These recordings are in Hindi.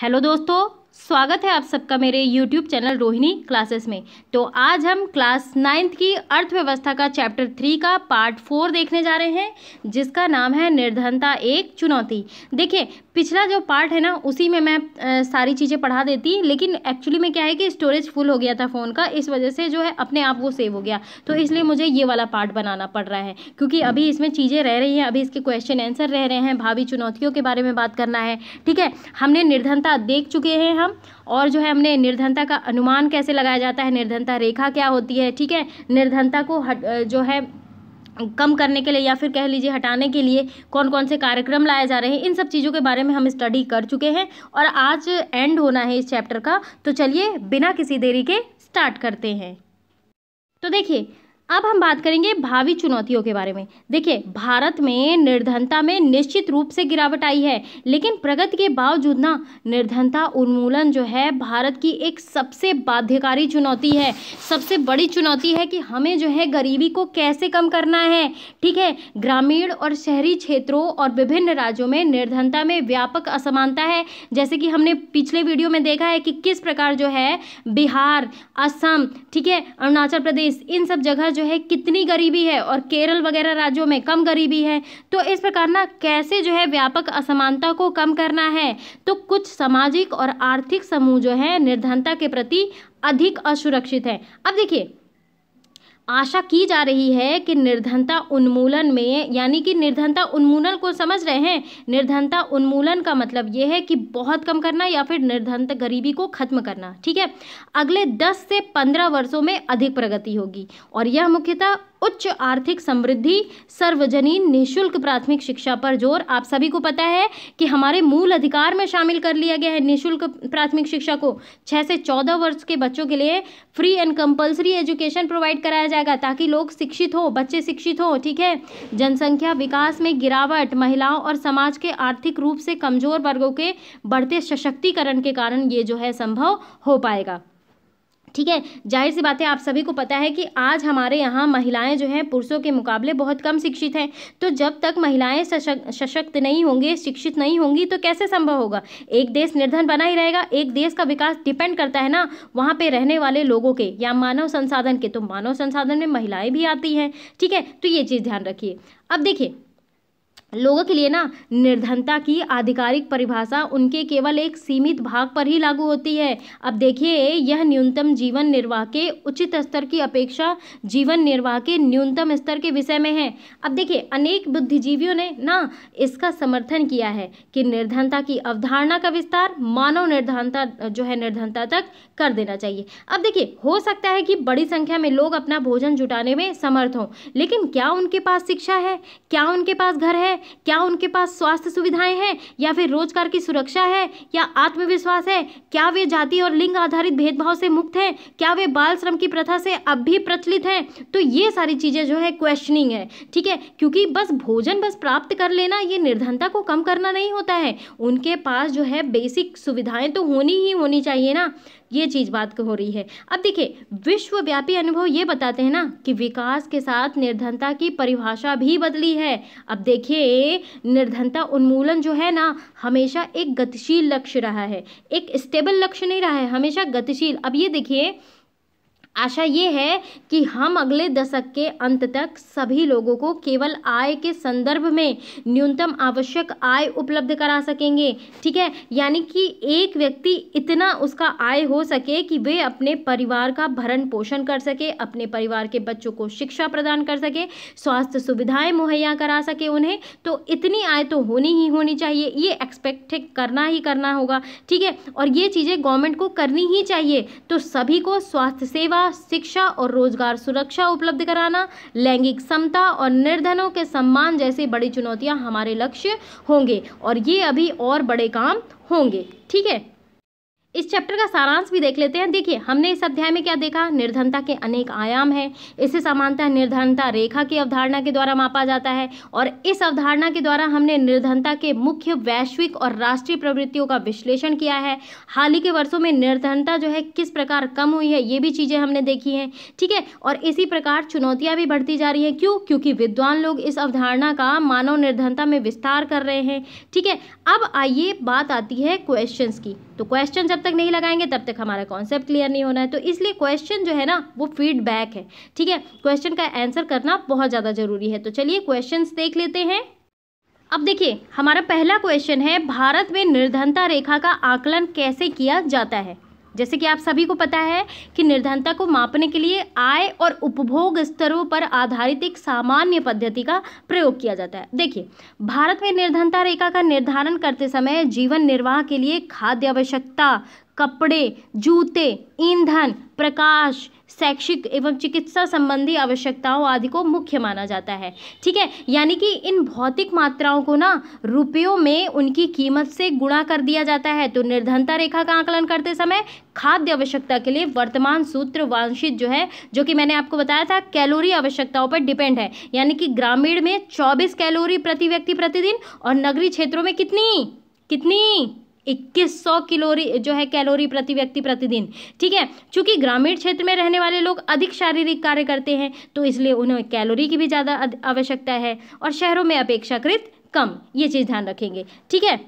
हेलो दोस्तों स्वागत है आप सबका मेरे YouTube चैनल रोहिणी क्लासेस में तो आज हम क्लास नाइन्थ की अर्थव्यवस्था का चैप्टर थ्री का पार्ट फोर देखने जा रहे हैं जिसका नाम है निर्धनता एक चुनौती देखिए पिछला जो पार्ट है ना उसी में मैं आ, सारी चीज़ें पढ़ा देती लेकिन एक्चुअली में क्या है कि स्टोरेज फुल हो गया था फ़ोन का इस वजह से जो है अपने आप वो सेव हो गया तो इसलिए मुझे ये वाला पार्ट बनाना पड़ रहा है क्योंकि अभी इसमें चीज़ें रह रही हैं अभी इसके क्वेश्चन आंसर रह रहे हैं भावी चुनौतियों के बारे में बात करना है ठीक है हमने निर्धनता देख चुके हैं हम और जो है हमने निर्धनता का अनुमान कैसे लगाया जाता है निर्धनता रेखा क्या होती है ठीक है निर्धनता को हट जो है कम करने के लिए या फिर कह लीजिए हटाने के लिए कौन कौन से कार्यक्रम लाए जा रहे हैं इन सब चीज़ों के बारे में हम स्टडी कर चुके हैं और आज एंड होना है इस चैप्टर का तो चलिए बिना किसी देरी के स्टार्ट करते हैं तो देखिए अब हम बात करेंगे भावी चुनौतियों के बारे में देखिए भारत में निर्धनता में निश्चित रूप से गिरावट आई है लेकिन प्रगति के बावजूद ना निर्धनता उन्मूलन जो है भारत की एक सबसे बाध्यकारी चुनौती है सबसे बड़ी चुनौती है कि हमें जो है गरीबी को कैसे कम करना है ठीक है ग्रामीण और शहरी क्षेत्रों और विभिन्न राज्यों में निर्धनता में व्यापक असमानता है जैसे कि हमने पिछले वीडियो में देखा है कि किस प्रकार जो है बिहार असम ठीक है अरुणाचल प्रदेश इन सब जगह जो है कितनी गरीबी है और केरल वगैरह राज्यों में कम गरीबी है तो इस प्रकार ना कैसे जो है व्यापक असमानता को कम करना है तो कुछ सामाजिक और आर्थिक समूह जो है निर्धनता के प्रति अधिक असुरक्षित है अब देखिए आशा की जा रही है कि निर्धनता उन्मूलन में यानी कि निर्धनता उन्मूलन को समझ रहे हैं निर्धनता उन्मूलन का मतलब यह है कि बहुत कम करना या फिर निर्धनता गरीबी को ख़त्म करना ठीक है अगले 10 से 15 वर्षों में अधिक प्रगति होगी और यह मुख्यतः उच्च आर्थिक समृद्धि सर्वजनीन निःशुल्क प्राथमिक शिक्षा पर जोर आप सभी को पता है कि हमारे मूल अधिकार में शामिल कर लिया गया है निःशुल्क प्राथमिक शिक्षा को छः से चौदह वर्ष के बच्चों के लिए free and compulsory education provide कराया जाएगा ताकि लोग शिक्षित हो बच्चे शिक्षित हो ठीक है जनसंख्या विकास में गिरावट महिलाओं और समाज के आर्थिक रूप से कमजोर वर्गों के बढ़ते सशक्तिकरण के कारण ये जो है संभव हो पाएगा ठीक है जाहिर सी बात है आप सभी को पता है कि आज हमारे यहाँ महिलाएं जो हैं पुरुषों के मुकाबले बहुत कम शिक्षित हैं तो जब तक महिलाएं सशक्त नहीं होंगे शिक्षित नहीं होंगी तो कैसे संभव होगा एक देश निर्धन बना ही रहेगा एक देश का विकास डिपेंड करता है ना वहाँ पे रहने वाले लोगों के या मानव संसाधन के तो मानव संसाधन में महिलाएँ भी आती हैं ठीक है तो ये चीज़ ध्यान रखिए अब देखिए लोगों के लिए ना निर्धनता की आधिकारिक परिभाषा उनके केवल एक सीमित भाग पर ही लागू होती है अब देखिए यह न्यूनतम जीवन निर्वाह के उचित स्तर की अपेक्षा जीवन निर्वाह के न्यूनतम स्तर के विषय में है अब देखिए अनेक बुद्धिजीवियों ने ना इसका समर्थन किया है कि निर्धनता की अवधारणा का विस्तार मानव निर्धनता जो है निर्धनता तक कर देना चाहिए अब देखिए हो सकता है कि बड़ी संख्या में लोग अपना भोजन जुटाने में समर्थ हों लेकिन क्या उनके पास शिक्षा है क्या उनके पास घर है क्या उनके पास स्वास्थ्य सुविधाएं हैं या फिर रोजगार की सुरक्षा है या आत्मविश्वास है क्या वे जाति और लिंग आधारित भेदभाव से मुक्त हैं क्या वे बाल श्रम की प्रथा से अब भी प्रचलित हैं तो ये सारी चीज़ें जो है क्वेश्चनिंग है ठीक है क्योंकि बस भोजन बस प्राप्त कर लेना ये निर्धनता को कम करना नहीं होता है उनके पास जो है बेसिक सुविधाएँ तो होनी ही होनी चाहिए ना ये चीज़ बात हो रही है अब देखिए विश्वव्यापी अनुभव ये बताते हैं ना कि विकास के साथ निर्धनता की परिभाषा भी बदली है अब देखिए निर्धनता उन्मूलन जो है ना हमेशा एक गतिशील लक्ष्य रहा है एक स्टेबल लक्ष्य नहीं रहा है हमेशा गतिशील अब ये देखिए आशा ये है कि हम अगले दशक के अंत तक सभी लोगों को केवल आय के संदर्भ में न्यूनतम आवश्यक आय उपलब्ध करा सकेंगे ठीक है यानी कि एक व्यक्ति इतना उसका आय हो सके कि वे अपने परिवार का भरण पोषण कर सके अपने परिवार के बच्चों को शिक्षा प्रदान कर सके स्वास्थ्य सुविधाएं मुहैया करा सके उन्हें तो इतनी आय तो होनी ही होनी चाहिए ये एक्सपेक्ट करना ही करना होगा ठीक है और ये चीज़ें गवर्नमेंट को करनी ही चाहिए तो सभी को स्वास्थ्य सेवा शिक्षा शिक्षा और रोजगार सुरक्षा उपलब्ध कराना लैंगिक समता और निर्धनों के सम्मान जैसी बड़ी चुनौतियाँ हमारे लक्ष्य होंगे और ये अभी और बड़े काम होंगे ठीक है इस चैप्टर का सारांश भी देख लेते हैं देखिए हमने इस अध्याय में क्या देखा निर्धनता के अनेक आयाम हैं इसे समानता निर्धनता रेखा की अवधारणा के द्वारा मापा जाता है और इस अवधारणा के द्वारा हमने निर्धनता के मुख्य वैश्विक और राष्ट्रीय प्रवृत्तियों का विश्लेषण किया है हाल ही के वर्षों में निर्धनता जो है किस प्रकार कम हुई है ये भी चीज़ें हमने देखी हैं ठीक है और इसी प्रकार चुनौतियाँ भी बढ़ती जा रही हैं क्यों क्योंकि विद्वान लोग इस अवधारणा का मानव निर्धनता में विस्तार कर रहे हैं ठीक है अब आइए बात आती है क्वेश्चन की तो क्वेश्चन जब तक नहीं लगाएंगे तब तक हमारा कॉन्सेप्ट क्लियर नहीं होना है तो इसलिए क्वेश्चन जो है ना वो फीडबैक है ठीक है क्वेश्चन का आंसर करना बहुत ज़्यादा ज़रूरी है तो चलिए क्वेश्चन देख लेते हैं अब देखिए हमारा पहला क्वेश्चन है भारत में निर्धनता रेखा का आकलन कैसे किया जाता है जैसे कि आप सभी को पता है कि निर्धनता को मापने के लिए आय और उपभोग स्तरों पर आधारित एक सामान्य पद्धति का प्रयोग किया जाता है देखिए भारत में निर्धनता रेखा का निर्धारण करते समय जीवन निर्वाह के लिए खाद्य आवश्यकता कपड़े जूते ईंधन प्रकाश शैक्षिक एवं चिकित्सा संबंधी आवश्यकताओं आदि को मुख्य माना जाता है ठीक है यानी कि इन भौतिक मात्राओं को ना रुपयों में उनकी कीमत से गुणा कर दिया जाता है तो निर्धनता रेखा का आंकलन करते समय खाद्य आवश्यकता के लिए वर्तमान सूत्र वांछित जो है जो कि मैंने आपको बताया था कैलोरी आवश्यकताओं पर डिपेंड है यानी कि ग्रामीण में चौबीस कैलोरी प्रति व्यक्ति प्रतिदिन और नगरीय क्षेत्रों में कितनी कितनी इक्कीस सौ किलोरी जो है कैलोरी प्रति व्यक्ति प्रतिदिन ठीक है चूंकि ग्रामीण क्षेत्र में रहने वाले लोग अधिक शारीरिक कार्य करते हैं तो इसलिए उन्हें कैलोरी की भी ज़्यादा आवश्यकता है और शहरों में अपेक्षाकृत कम ये चीज़ ध्यान रखेंगे ठीक है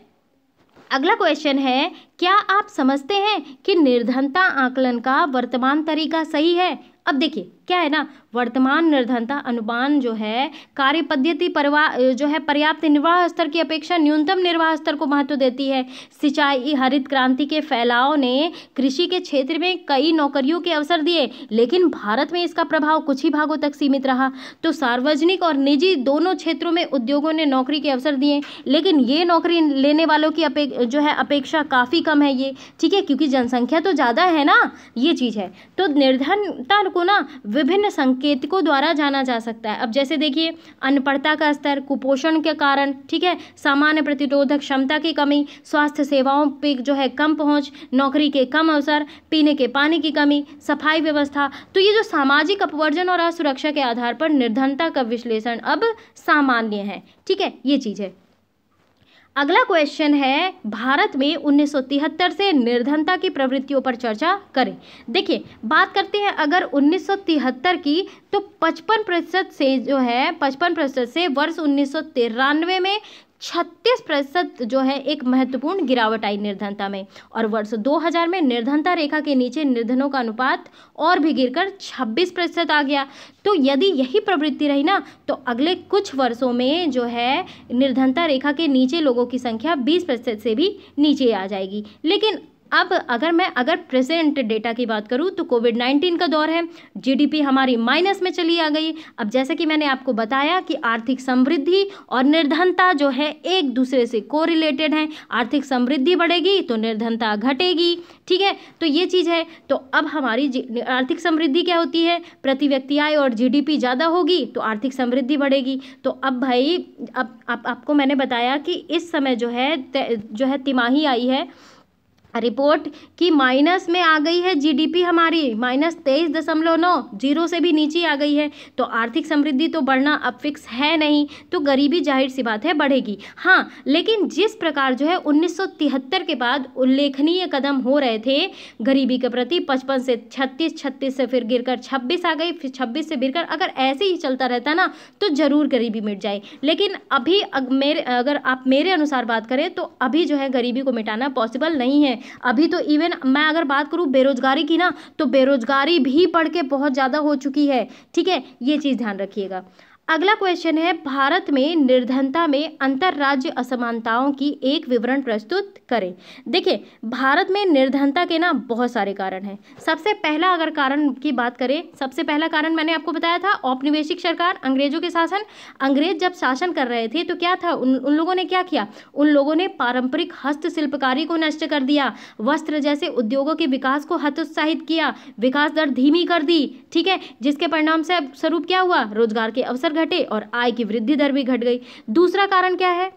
अगला क्वेश्चन है क्या आप समझते हैं कि निर्धनता आकलन का वर्तमान तरीका सही है अब देखिए क्या है ना वर्तमान निर्धनता अनुमान जो है कार्य पद्धति परवा जो है पर्याप्त निर्वाह स्तर की अपेक्षा न्यूनतम निर्वाह स्तर को महत्व देती है सिंचाई हरित क्रांति के फैलाव ने कृषि के क्षेत्र में कई नौकरियों के अवसर दिए लेकिन भारत में इसका प्रभाव कुछ ही भागों तक सीमित रहा तो सार्वजनिक और निजी दोनों क्षेत्रों में उद्योगों ने नौकरी के अवसर दिए लेकिन ये नौकरी लेने वालों की जो है अपेक्षा काफ़ी कम है ये ठीक है क्योंकि जनसंख्या तो ज़्यादा है ना ये चीज़ है तो निर्धनता को को ना विभिन्न संकेतकों द्वारा जाना जा सकता है अब जैसे देखिए अनपढ़ता का स्तर कुपोषण के कारण ठीक है सामान्य प्रतिरोधक क्षमता की कमी स्वास्थ्य सेवाओं पर जो है कम पहुंच नौकरी के कम अवसर पीने के पानी की कमी सफाई व्यवस्था तो ये जो सामाजिक अपवर्जन और असुरक्षा के आधार पर निर्धनता का विश्लेषण अब सामान्य है ठीक है ये चीज़ है अगला क्वेश्चन है भारत में 1973 से निर्धनता की प्रवृत्तियों पर चर्चा करें देखिए बात करते हैं अगर 1973 की तो 55 प्रतिशत से जो है 55 प्रतिशत से वर्ष उन्नीस में छत्तीस प्रतिशत जो है एक महत्वपूर्ण गिरावट आई निर्धनता में और वर्ष 2000 में निर्धनता रेखा के नीचे निर्धनों का अनुपात और भी गिरकर 26 प्रतिशत आ गया तो यदि यही प्रवृत्ति रही ना तो अगले कुछ वर्षों में जो है निर्धनता रेखा के नीचे लोगों की संख्या 20 प्रतिशत से भी नीचे आ जाएगी लेकिन अब अगर मैं अगर प्रेजेंट डेटा की बात करूँ तो कोविड नाइन्टीन का दौर है जीडीपी हमारी माइनस में चली आ गई अब जैसे कि मैंने आपको बताया कि आर्थिक समृद्धि और निर्धनता जो है एक दूसरे से कोरिलेटेड हैं आर्थिक समृद्धि बढ़ेगी तो निर्धनता घटेगी ठीक है तो ये चीज़ है तो अब हमारी आर्थिक समृद्धि क्या होती है प्रति व्यक्ति आय और जी ज़्यादा होगी तो आर्थिक समृद्धि बढ़ेगी तो अब भाई अब आप, आपको मैंने बताया कि इस समय जो है जो है तिमाही आई है रिपोर्ट कि माइनस में आ गई है जीडीपी हमारी माइनस तेईस दशमलव नौ जीरो से भी नीचे आ गई है तो आर्थिक समृद्धि तो बढ़ना अब फिक्स है नहीं तो गरीबी जाहिर सी बात है बढ़ेगी हाँ लेकिन जिस प्रकार जो है 1973 के बाद उल्लेखनीय कदम हो रहे थे गरीबी के प्रति पचपन से छत्तीस छत्तीस से फिर गिरकर छब्बीस आ गई फिर छब्बीस से गिर अगर ऐसे ही चलता रहता ना तो ज़रूर गरीबी मिट जाए लेकिन अभी अग मेरे अगर आप मेरे अनुसार बात करें तो अभी जो है गरीबी को मिटाना पॉसिबल नहीं है अभी तो इवन मैं अगर बात करूँ बेरोजगारी की ना तो बेरोजगारी भी बढ़ के बहुत ज़्यादा हो चुकी है ठीक है ये चीज़ ध्यान रखिएगा अगला क्वेश्चन है भारत में निर्धनता में राज्य असमानताओं की एक विवरण प्रस्तुत करें देखिए भारत में निर्धनता के ना बहुत सारे कारण हैं सबसे पहला अगर कारण की बात करें सबसे पहला कारण मैंने आपको बताया था औपनिवेशिक सरकार अंग्रेजों के शासन अंग्रेज जब शासन कर रहे थे तो क्या था उन उन लोगों ने क्या किया उन लोगों ने पारंपरिक हस्तशिल्पकारी को नष्ट कर दिया वस्त्र जैसे उद्योगों के विकास को हतोत्साहित किया विकास दर धीमी कर दी ठीक है जिसके परिणाम से स्वरूप क्या हुआ रोजगार के अवसर घटे और आय की वृद्धि दर भी घट गई दूसरा कारण क्या है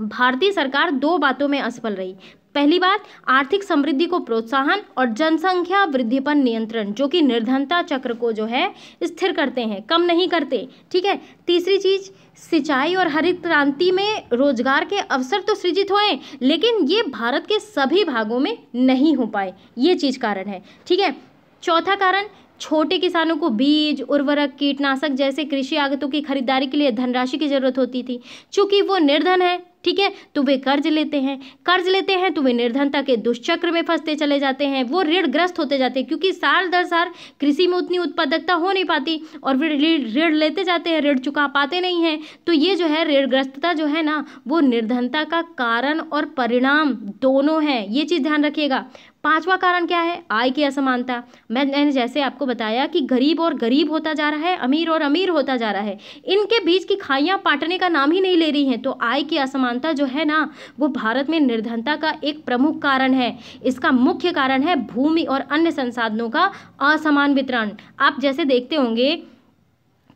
भारतीय सरकार दो बातों में असफल रही पहली बात आर्थिक समृद्धि को प्रोत्साहन और जनसंख्या वृद्धि पर नियंत्रण जो कि निर्धनता चक्र को जो है स्थिर करते हैं कम नहीं करते ठीक है तीसरी चीज सिंचाई और हरित क्रांति में रोजगार के अवसर तो सृजित हुए लेकिन ये भारत के सभी भागों में नहीं हो पाए ये चीज कारण है ठीक है चौथा कारण छोटे किसानों को बीज उर्वरक कीटनाशक जैसे कृषि आगतों की खरीदारी के लिए धनराशि की जरूरत होती थी चूंकि वो निर्धन है ठीक है तो वे कर्ज लेते हैं कर्ज लेते हैं तो वे निर्धनता के दुष्चक्र में फंसते चले जाते हैं वो ऋणग्रस्त होते जाते हैं क्योंकि साल दर साल कृषि में उतनी उत्पादकता हो नहीं पाती और वे ऋण लेते जाते हैं ऋण चुका पाते नहीं हैं तो ये जो है ऋणग्रस्तता जो है ना वो निर्धनता का कारण और परिणाम दोनों है ये चीज़ ध्यान रखिएगा पांचवा कारण क्या है आय की असमानता मैं मैंने जैसे आपको बताया कि गरीब और गरीब होता जा रहा है अमीर और अमीर होता जा रहा है इनके बीच की खाइयाँ पाटने का नाम ही नहीं ले रही हैं तो आय की असमानता जो है ना वो भारत में निर्धनता का एक प्रमुख कारण है इसका मुख्य कारण है भूमि और अन्य संसाधनों का असमान वितरण आप जैसे देखते होंगे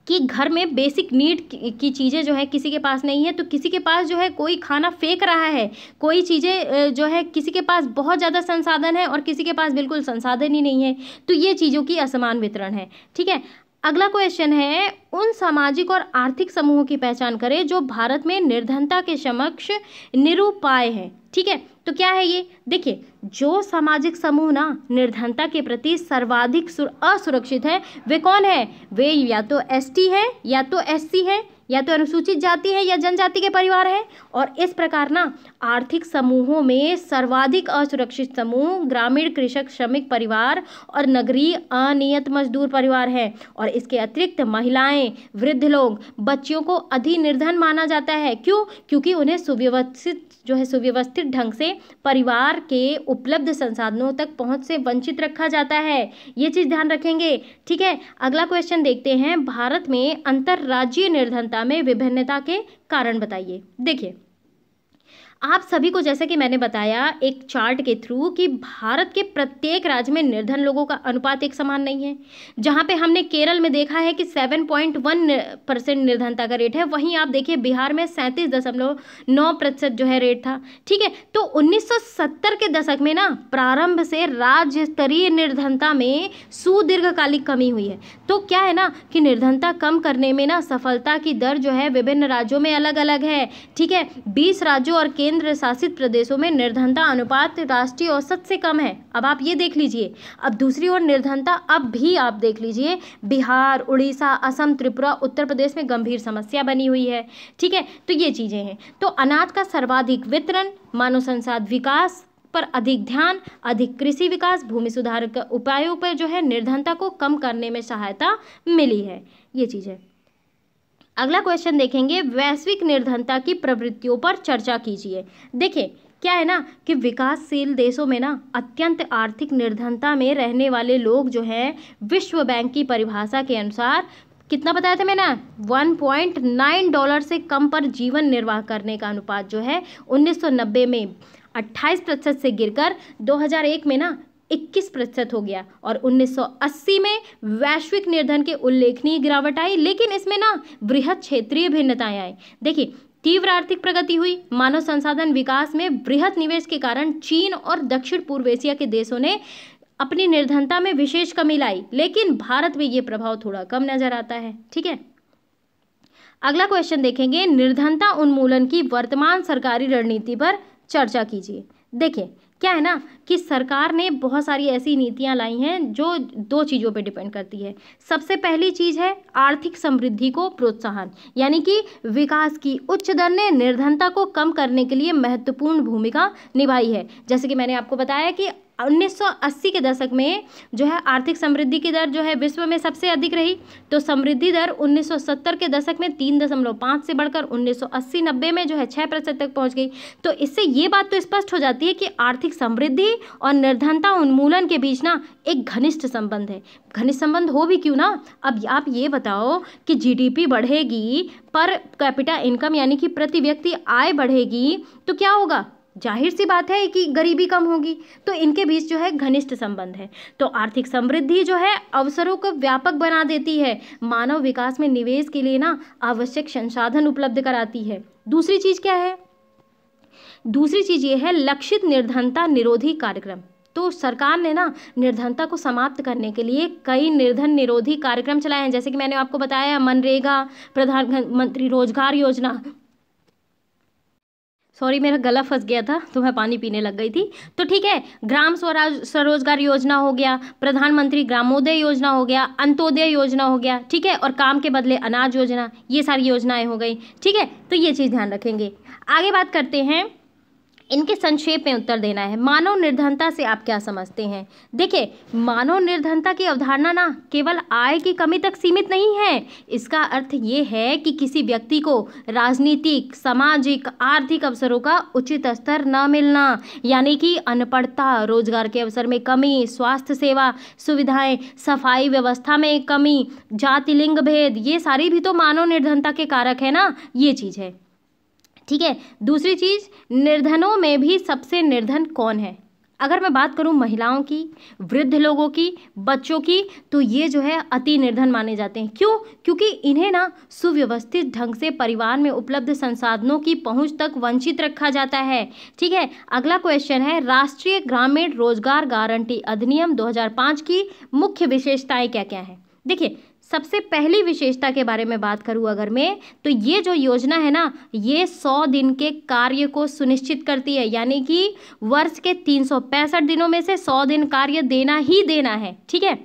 कि घर में बेसिक नीड की चीज़ें जो है किसी के पास नहीं है तो किसी के पास जो है कोई खाना फेंक रहा है कोई चीज़ें जो है किसी के पास बहुत ज़्यादा संसाधन है और किसी के पास बिल्कुल संसाधन ही नहीं है तो ये चीज़ों की असमान वितरण है ठीक है अगला क्वेश्चन है उन सामाजिक और आर्थिक समूहों की पहचान करें जो भारत में निर्धनता के समक्ष निरुपाय है ठीक है तो क्या है ये देखिए जो सामाजिक समूह ना निर्धनता के प्रति सर्वाधिक असुरक्षित है वे कौन है वे या तो एसटी है या तो एससी है या तो अनुसूचित जाति है या जनजाति के परिवार है और इस प्रकार ना आर्थिक समूहों में सर्वाधिक असुरक्षित समूह ग्रामीण कृषक श्रमिक परिवार और नगरीय अनियत मजदूर परिवार है और इसके अतिरिक्त महिलाएं वृद्ध लोग बच्चियों को अधिनिर्धन माना जाता है क्यों क्योंकि उन्हें सुव्यवस्थित जो है सुव्यवस्थित ढंग से परिवार के उपलब्ध संसाधनों तक पहुंच से वंचित रखा जाता है ये चीज़ ध्यान रखेंगे ठीक है अगला क्वेश्चन देखते हैं भारत में अंतर्राज्यीय निर्धनता में विभिन्नता के कारण बताइए देखिए आप सभी को जैसा कि मैंने बताया एक चार्ट के थ्रू कि भारत के प्रत्येक राज्य में निर्धन लोगों का अनुपात एक समान नहीं है जहां पे हमने केरल में देखा है कि 7.1 परसेंट निर्धनता का रेट है वहीं आप देखिए बिहार में सैंतीस दशमलव नौ प्रतिशत जो है रेट था ठीक है तो 1970 के दशक में ना प्रारंभ से राज्य स्तरीय निर्धनता में सुदीर्घकालिक कमी हुई है तो क्या है ना कि निर्धनता कम करने में ना सफलता की दर जो है विभिन्न राज्यों में अलग अलग है ठीक है बीस राज्यों और केंद्र केंद्र शासित प्रदेशों में निर्धनता अनुपात राष्ट्रीय औसत से कम है अब आप ये देख लीजिए अब दूसरी ओर निर्धनता अब भी आप देख लीजिए बिहार उड़ीसा असम त्रिपुरा उत्तर प्रदेश में गंभीर समस्या बनी हुई है ठीक है तो ये चीज़ें हैं तो अनाज का सर्वाधिक वितरण मानव संसाध विकास पर अधिक ध्यान अधिक कृषि विकास भूमि सुधार के उपायों पर जो है निर्धनता को कम करने में सहायता मिली है ये चीज़ है अगला क्वेश्चन देखेंगे वैश्विक निर्धनता की प्रवृत्तियों पर चर्चा कीजिए देखिए क्या है ना कि विकासशील देशों में ना अत्यंत आर्थिक निर्धनता में रहने वाले लोग जो हैं विश्व बैंक की परिभाषा के अनुसार कितना बताया था मैंने 1.9 डॉलर से कम पर जीवन निर्वाह करने का अनुपात जो है 1990 में 28 प्रतिशत से गिरकर 2001 में ना इक्कीस प्रतिशत हो गया और 1980 में वैश्विक निर्धन के उल्लेखनीय गिरावट आई लेकिन इसमें ना बृहद क्षेत्रीय भिन्नताएं आई देखिए तीव्र आर्थिक प्रगति हुई मानव संसाधन विकास में बृहद निवेश के कारण चीन और दक्षिण पूर्व एशिया के देशों ने अपनी निर्धनता में विशेष कमी लाई लेकिन भारत में यह प्रभाव थोड़ा कम नजर आता है ठीक है अगला क्वेश्चन देखेंगे निर्धनता उन्मूलन की वर्तमान सरकारी रणनीति पर चर्चा कीजिए देखिए क्या है ना कि सरकार ने बहुत सारी ऐसी नीतियाँ लाई हैं जो दो चीज़ों पर डिपेंड करती है सबसे पहली चीज़ है आर्थिक समृद्धि को प्रोत्साहन यानी कि विकास की उच्च दर ने निर्धनता को कम करने के लिए महत्वपूर्ण भूमिका निभाई है जैसे कि मैंने आपको बताया कि 1980 के दशक में जो है आर्थिक समृद्धि की दर जो है विश्व में सबसे अधिक रही तो समृद्धि दर 1970 के दशक में तीन दशमलव पाँच से बढ़कर 1980-90 में जो है छः प्रतिशत तक पहुंच गई तो इससे ये बात तो स्पष्ट हो जाती है कि आर्थिक समृद्धि और निर्धनता उन्मूलन के बीच ना एक घनिष्ठ संबंध है घनिष्ठ संबंध हो भी क्यों ना अब आप ये बताओ कि जीडीपी बढ़ेगी पर कैपिटा इनकम यानी कि प्रति व्यक्ति आय बढ़ेगी तो क्या होगा जाहिर सी बात है कि गरीबी कम होगी तो इनके बीच जो है घनिष्ठ संबंध है तो आर्थिक समृद्धि जो है अवसरों को व्यापक बना देती है मानव विकास में निवेश के लिए ना आवश्यक संसाधन उपलब्ध कराती है दूसरी चीज़ क्या है दूसरी चीज़ ये है लक्षित निर्धनता निरोधी कार्यक्रम तो सरकार ने ना निर्धनता को समाप्त करने के लिए कई निर्धन निरोधी कार्यक्रम चलाए हैं जैसे कि मैंने आपको बताया मनरेगा प्रधानमंत्री रोजगार योजना सॉरी मेरा गला फंस गया था तो मैं पानी पीने लग गई थी तो ठीक है ग्राम स्वराज स्वरोजगार योजना हो गया प्रधानमंत्री ग्रामोदय योजना हो गया अंत्योदय योजना हो गया ठीक है और काम के बदले अनाज योजना ये सारी योजनाएं हो गई ठीक है तो ये चीज़ ध्यान रखेंगे आगे बात करते हैं इनके संक्षेप में उत्तर देना है मानव निर्धनता से आप क्या समझते हैं देखिए मानव निर्धनता की अवधारणा ना केवल आय की कमी तक सीमित नहीं है इसका अर्थ ये है कि किसी व्यक्ति को राजनीतिक सामाजिक आर्थिक अवसरों का उचित स्तर न मिलना यानी कि अनपढ़ता रोजगार के अवसर में कमी स्वास्थ्य सेवा सुविधाएं सफाई व्यवस्था में कमी जाति लिंग भेद ये सारी भी तो मानव निर्धनता के कारक है ना ये चीज़ है ठीक है दूसरी चीज़ निर्धनों में भी सबसे निर्धन कौन है अगर मैं बात करूं महिलाओं की वृद्ध लोगों की बच्चों की तो ये जो है अति निर्धन माने जाते हैं क्यों क्योंकि इन्हें ना सुव्यवस्थित ढंग से परिवार में उपलब्ध संसाधनों की पहुंच तक वंचित रखा जाता है ठीक है अगला क्वेश्चन है राष्ट्रीय ग्रामीण रोजगार गारंटी अधिनियम 2005 की मुख्य विशेषताएँ क्या क्या हैं देखिए सबसे पहली विशेषता के बारे में बात करूं अगर मैं तो ये जो योजना है ना ये सौ दिन के कार्य को सुनिश्चित करती है यानी कि वर्ष के तीन दिनों में से सौ दिन कार्य देना ही देना है ठीक है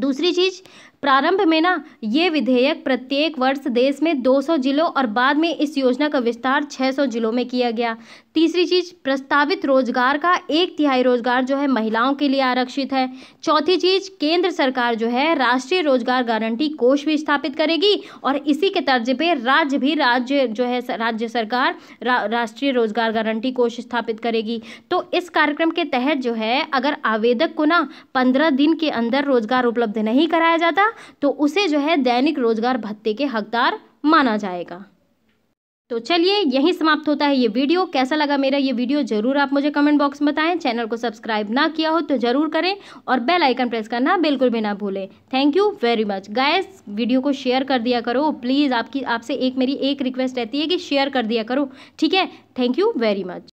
दूसरी चीज प्रारंभ में ना ये विधेयक प्रत्येक वर्ष देश में 200 जिलों और बाद में इस योजना का विस्तार 600 जिलों में किया गया तीसरी चीज प्रस्तावित रोजगार का एक तिहाई रोजगार जो है महिलाओं के लिए आरक्षित है चौथी चीज केंद्र सरकार जो है राष्ट्रीय रोजगार गारंटी कोष भी स्थापित करेगी और इसी के तर्ज पे राज्य भी राज्य जो है राज्य सरकार रा, राष्ट्रीय रोजगार गारंटी कोष स्थापित करेगी तो इस कार्यक्रम के तहत जो है अगर आवेदक को ना पंद्रह दिन के अंदर रोजगार उपलब्ध नहीं कराया जाता तो उसे जो है दैनिक रोजगार भत्ते के हकदार माना जाएगा तो चलिए यहीं समाप्त होता है ये वीडियो कैसा लगा मेरा ये वीडियो जरूर आप मुझे कमेंट बॉक्स में बताएं चैनल को सब्सक्राइब ना किया हो तो जरूर करें और बेल आइकन प्रेस करना बिल्कुल भी ना भूलें thank you very much guys video को शेयर कर दिया करो प्लीज़ आपकी आपसे एक मेरी एक रिक्वेस्ट रहती है कि शेयर कर दिया करो ठीक है थैंक यू वेरी मच